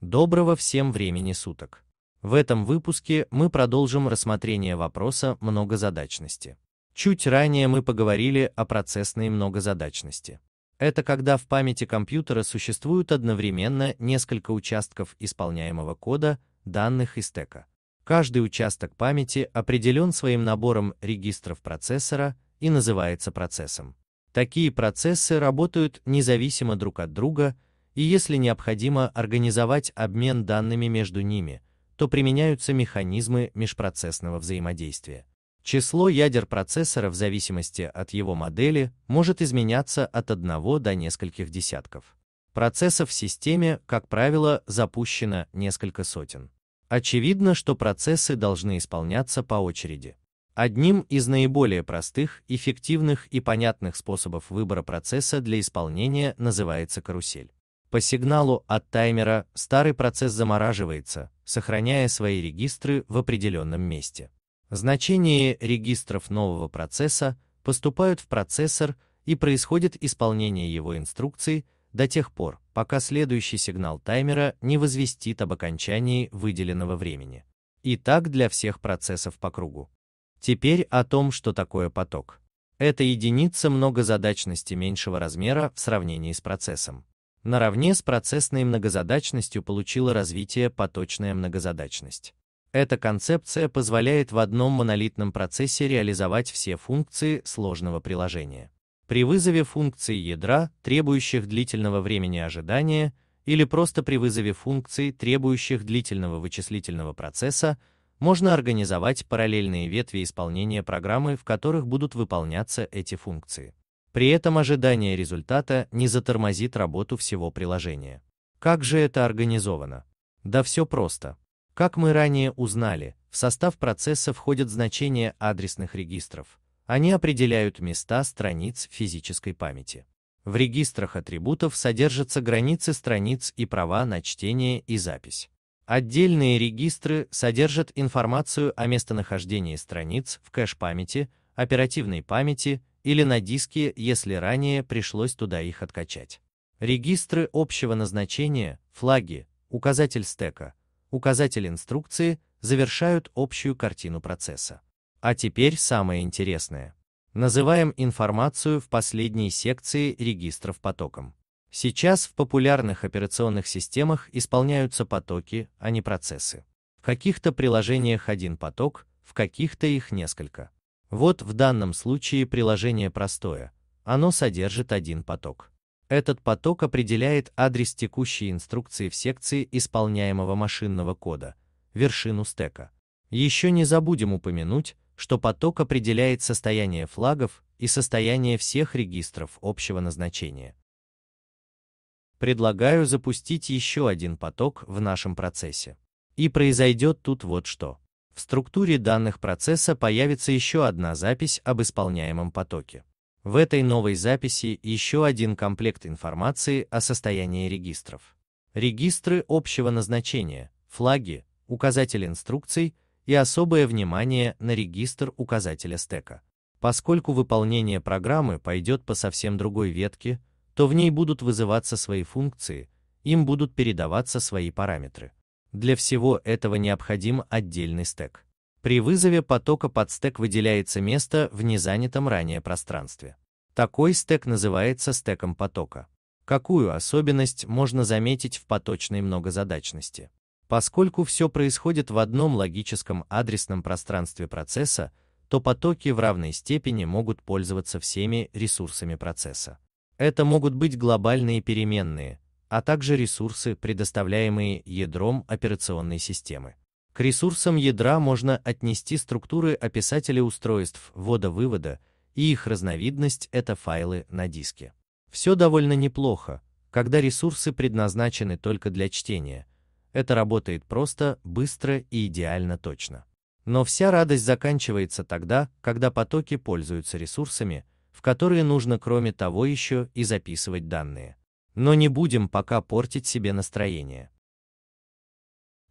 Доброго всем времени суток! В этом выпуске мы продолжим рассмотрение вопроса многозадачности. Чуть ранее мы поговорили о процессной многозадачности. Это когда в памяти компьютера существуют одновременно несколько участков исполняемого кода, данных и стека. Каждый участок памяти определен своим набором регистров процессора и называется процессом. Такие процессы работают независимо друг от друга, и если необходимо организовать обмен данными между ними, то применяются механизмы межпроцессного взаимодействия. Число ядер процессора в зависимости от его модели может изменяться от одного до нескольких десятков. Процессов в системе, как правило, запущено несколько сотен. Очевидно, что процессы должны исполняться по очереди. Одним из наиболее простых, эффективных и понятных способов выбора процесса для исполнения называется карусель. По сигналу от таймера старый процесс замораживается, сохраняя свои регистры в определенном месте. Значения регистров нового процесса поступают в процессор и происходит исполнение его инструкций до тех пор, пока следующий сигнал таймера не возвестит об окончании выделенного времени. И так для всех процессов по кругу. Теперь о том, что такое поток. Это единица многозадачности меньшего размера в сравнении с процессом. Наравне с процессной многозадачностью получила развитие поточная многозадачность. Эта концепция позволяет в одном монолитном процессе реализовать все функции сложного приложения. При вызове функции ядра, требующих длительного времени ожидания, или просто при вызове функций, требующих длительного вычислительного процесса, можно организовать параллельные ветви исполнения программы, в которых будут выполняться эти функции. При этом ожидание результата не затормозит работу всего приложения. Как же это организовано? Да все просто. Как мы ранее узнали, в состав процесса входят значения адресных регистров. Они определяют места страниц физической памяти. В регистрах атрибутов содержатся границы страниц и права на чтение и запись. Отдельные регистры содержат информацию о местонахождении страниц в кэш-памяти, оперативной памяти или на диске, если ранее пришлось туда их откачать. Регистры общего назначения, флаги, указатель стека, указатель инструкции завершают общую картину процесса. А теперь самое интересное. Называем информацию в последней секции регистров потоком. Сейчас в популярных операционных системах исполняются потоки, а не процессы. В каких-то приложениях один поток, в каких-то их несколько. Вот в данном случае приложение простое, оно содержит один поток. Этот поток определяет адрес текущей инструкции в секции исполняемого машинного кода, вершину стека. Еще не забудем упомянуть, что поток определяет состояние флагов и состояние всех регистров общего назначения. Предлагаю запустить еще один поток в нашем процессе. И произойдет тут вот что. В структуре данных процесса появится еще одна запись об исполняемом потоке. В этой новой записи еще один комплект информации о состоянии регистров. Регистры общего назначения, флаги, указатель инструкций и особое внимание на регистр указателя стека. Поскольку выполнение программы пойдет по совсем другой ветке, то в ней будут вызываться свои функции, им будут передаваться свои параметры. Для всего этого необходим отдельный стек. При вызове потока под стек выделяется место в незанятом ранее пространстве. Такой стек называется стеком потока. Какую особенность можно заметить в поточной многозадачности? Поскольку все происходит в одном логическом адресном пространстве процесса, то потоки в равной степени могут пользоваться всеми ресурсами процесса. Это могут быть глобальные переменные, а также ресурсы, предоставляемые ядром операционной системы. К ресурсам ядра можно отнести структуры описателей устройств ввода-вывода, и их разновидность – это файлы на диске. Все довольно неплохо, когда ресурсы предназначены только для чтения. Это работает просто, быстро и идеально точно. Но вся радость заканчивается тогда, когда потоки пользуются ресурсами, в которые нужно кроме того еще и записывать данные. Но не будем пока портить себе настроение.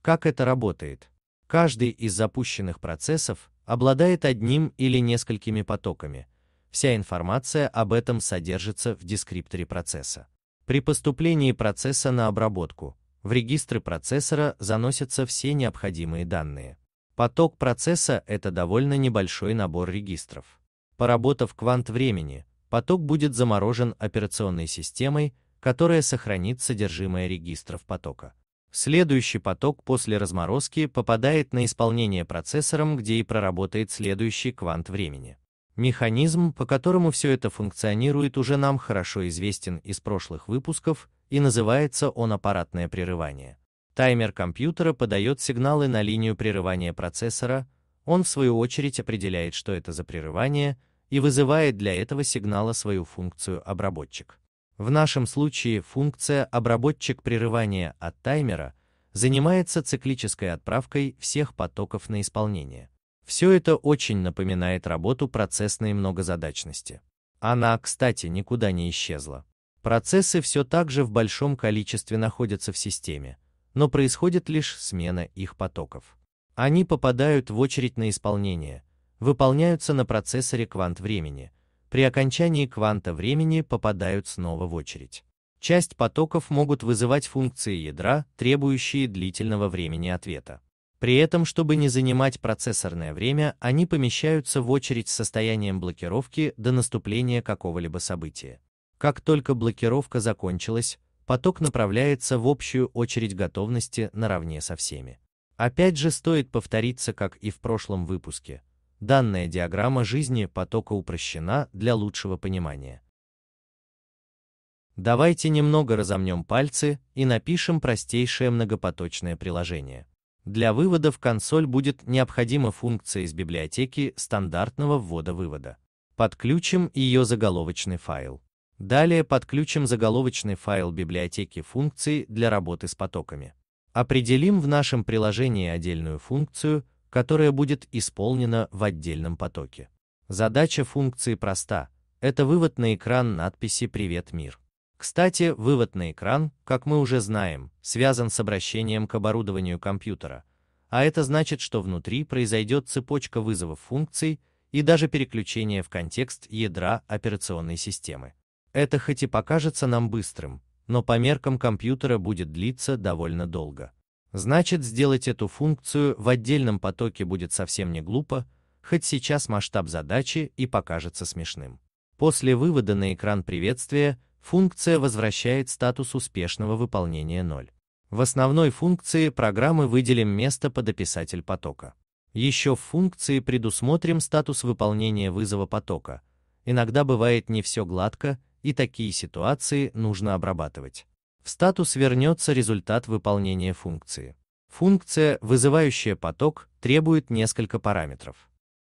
Как это работает? Каждый из запущенных процессов обладает одним или несколькими потоками. Вся информация об этом содержится в дескрипторе процесса. При поступлении процесса на обработку в регистры процессора заносятся все необходимые данные. Поток процесса – это довольно небольшой набор регистров. Поработав квант времени, поток будет заморожен операционной системой, которая сохранит содержимое регистров потока. Следующий поток после разморозки попадает на исполнение процессором, где и проработает следующий квант времени. Механизм, по которому все это функционирует, уже нам хорошо известен из прошлых выпусков, и называется он аппаратное прерывание. Таймер компьютера подает сигналы на линию прерывания процессора, он в свою очередь определяет, что это за прерывание, и вызывает для этого сигнала свою функцию обработчик. В нашем случае функция обработчик прерывания от таймера занимается циклической отправкой всех потоков на исполнение. Все это очень напоминает работу процессной многозадачности. Она, кстати, никуда не исчезла. Процессы все так же в большом количестве находятся в системе, но происходит лишь смена их потоков. Они попадают в очередь на исполнение, выполняются на процессоре квант времени – при окончании кванта времени попадают снова в очередь. Часть потоков могут вызывать функции ядра, требующие длительного времени ответа. При этом, чтобы не занимать процессорное время, они помещаются в очередь с состоянием блокировки до наступления какого-либо события. Как только блокировка закончилась, поток направляется в общую очередь готовности наравне со всеми. Опять же стоит повториться, как и в прошлом выпуске, Данная диаграмма жизни потока упрощена для лучшего понимания. Давайте немного разомнем пальцы и напишем простейшее многопоточное приложение. Для вывода в консоль будет необходима функция из библиотеки стандартного ввода-вывода. Подключим ее заголовочный файл. Далее подключим заголовочный файл библиотеки функций для работы с потоками. Определим в нашем приложении отдельную функцию, которая будет исполнена в отдельном потоке. Задача функции проста – это вывод на экран надписи «Привет, мир». Кстати, вывод на экран, как мы уже знаем, связан с обращением к оборудованию компьютера, а это значит, что внутри произойдет цепочка вызовов функций и даже переключение в контекст ядра операционной системы. Это хоть и покажется нам быстрым, но по меркам компьютера будет длиться довольно долго. Значит, сделать эту функцию в отдельном потоке будет совсем не глупо, хоть сейчас масштаб задачи и покажется смешным. После вывода на экран приветствия функция возвращает статус успешного выполнения 0. В основной функции программы выделим место под описатель потока. Еще в функции предусмотрим статус выполнения вызова потока. Иногда бывает не все гладко, и такие ситуации нужно обрабатывать в статус вернется результат выполнения функции. Функция, вызывающая поток, требует несколько параметров.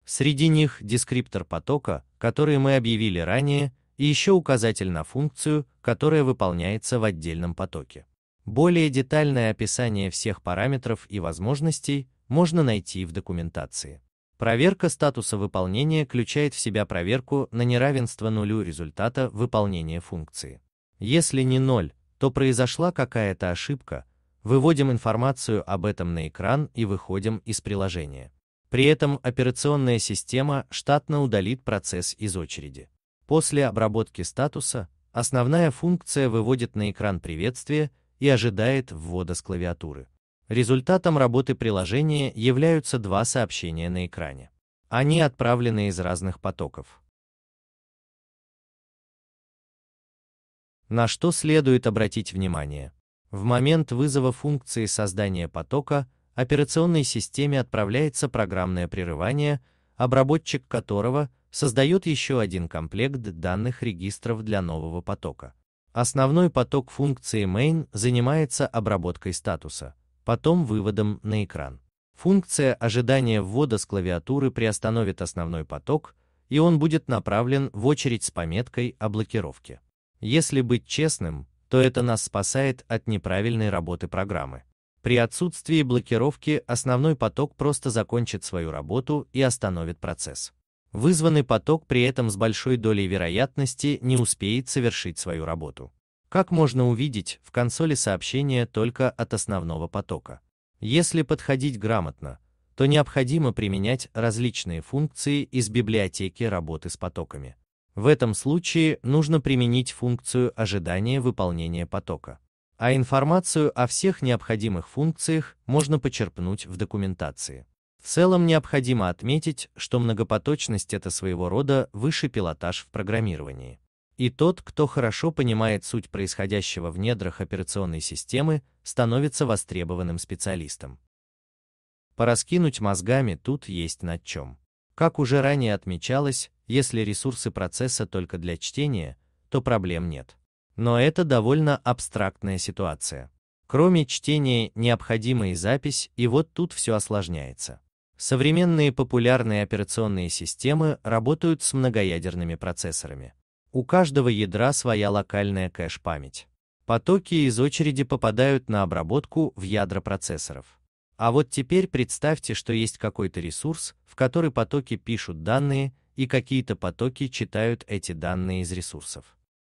Среди них дескриптор потока, который мы объявили ранее, и еще указатель на функцию, которая выполняется в отдельном потоке. Более детальное описание всех параметров и возможностей можно найти в документации. Проверка статуса выполнения включает в себя проверку на неравенство нулю результата выполнения функции. Если не ноль то произошла какая-то ошибка, выводим информацию об этом на экран и выходим из приложения. При этом операционная система штатно удалит процесс из очереди. После обработки статуса основная функция выводит на экран приветствие и ожидает ввода с клавиатуры. Результатом работы приложения являются два сообщения на экране. Они отправлены из разных потоков. На что следует обратить внимание? В момент вызова функции создания потока операционной системе отправляется программное прерывание, обработчик которого создает еще один комплект данных регистров для нового потока. Основной поток функции main занимается обработкой статуса, потом выводом на экран. Функция ожидания ввода с клавиатуры приостановит основной поток, и он будет направлен в очередь с пометкой о блокировке. Если быть честным, то это нас спасает от неправильной работы программы. При отсутствии блокировки основной поток просто закончит свою работу и остановит процесс. Вызванный поток при этом с большой долей вероятности не успеет совершить свою работу. Как можно увидеть, в консоли сообщение только от основного потока. Если подходить грамотно, то необходимо применять различные функции из библиотеки работы с потоками. В этом случае нужно применить функцию ожидания выполнения потока. А информацию о всех необходимых функциях можно почерпнуть в документации. В целом необходимо отметить, что многопоточность – это своего рода высший пилотаж в программировании. И тот, кто хорошо понимает суть происходящего в недрах операционной системы, становится востребованным специалистом. Пораскинуть мозгами тут есть над чем. Как уже ранее отмечалось, если ресурсы процесса только для чтения, то проблем нет. Но это довольно абстрактная ситуация. Кроме чтения, необходима и запись, и вот тут все осложняется. Современные популярные операционные системы работают с многоядерными процессорами. У каждого ядра своя локальная кэш-память. Потоки из очереди попадают на обработку в ядра процессоров. А вот теперь представьте, что есть какой-то ресурс, в который потоки пишут данные, и какие-то потоки читают эти данные из ресурсов.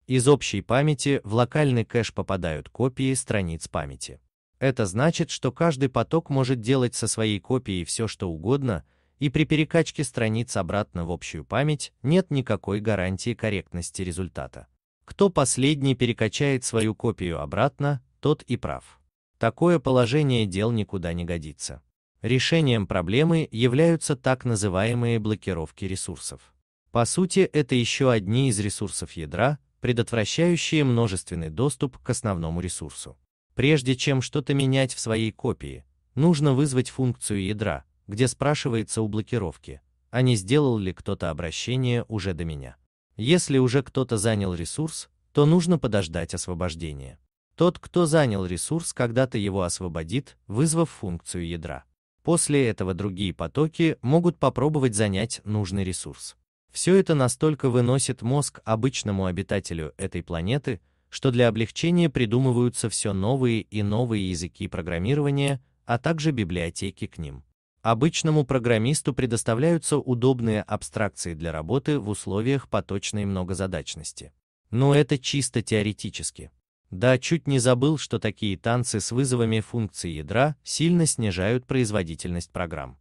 Из общей памяти в локальный кэш попадают копии страниц памяти. Это значит, что каждый поток может делать со своей копией все что угодно, и при перекачке страниц обратно в общую память нет никакой гарантии корректности результата. Кто последний перекачает свою копию обратно, тот и прав. Такое положение дел никуда не годится. Решением проблемы являются так называемые блокировки ресурсов. По сути, это еще одни из ресурсов ядра, предотвращающие множественный доступ к основному ресурсу. Прежде чем что-то менять в своей копии, нужно вызвать функцию ядра, где спрашивается у блокировки, а не сделал ли кто-то обращение уже до меня. Если уже кто-то занял ресурс, то нужно подождать освобождения. Тот, кто занял ресурс, когда-то его освободит, вызвав функцию ядра. После этого другие потоки могут попробовать занять нужный ресурс. Все это настолько выносит мозг обычному обитателю этой планеты, что для облегчения придумываются все новые и новые языки программирования, а также библиотеки к ним. Обычному программисту предоставляются удобные абстракции для работы в условиях поточной многозадачности. Но это чисто теоретически. Да, чуть не забыл, что такие танцы с вызовами функции ядра сильно снижают производительность программ.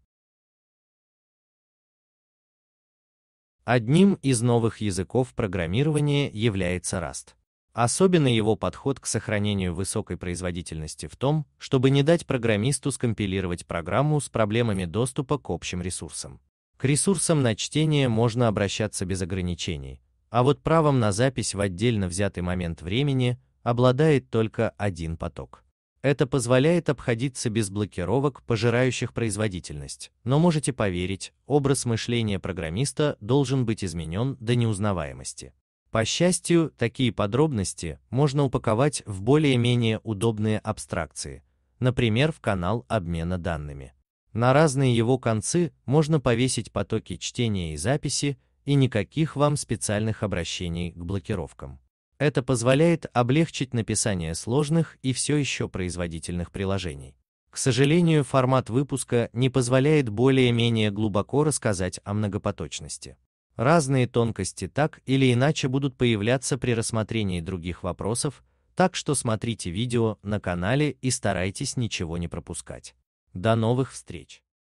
Одним из новых языков программирования является Rust. Особенно его подход к сохранению высокой производительности в том, чтобы не дать программисту скомпилировать программу с проблемами доступа к общим ресурсам. К ресурсам на чтение можно обращаться без ограничений, а вот правом на запись в отдельно взятый момент времени обладает только один поток. Это позволяет обходиться без блокировок, пожирающих производительность. Но можете поверить, образ мышления программиста должен быть изменен до неузнаваемости. По счастью, такие подробности можно упаковать в более-менее удобные абстракции, например, в канал обмена данными. На разные его концы можно повесить потоки чтения и записи, и никаких вам специальных обращений к блокировкам. Это позволяет облегчить написание сложных и все еще производительных приложений. К сожалению, формат выпуска не позволяет более-менее глубоко рассказать о многопоточности. Разные тонкости так или иначе будут появляться при рассмотрении других вопросов, так что смотрите видео на канале и старайтесь ничего не пропускать. До новых встреч!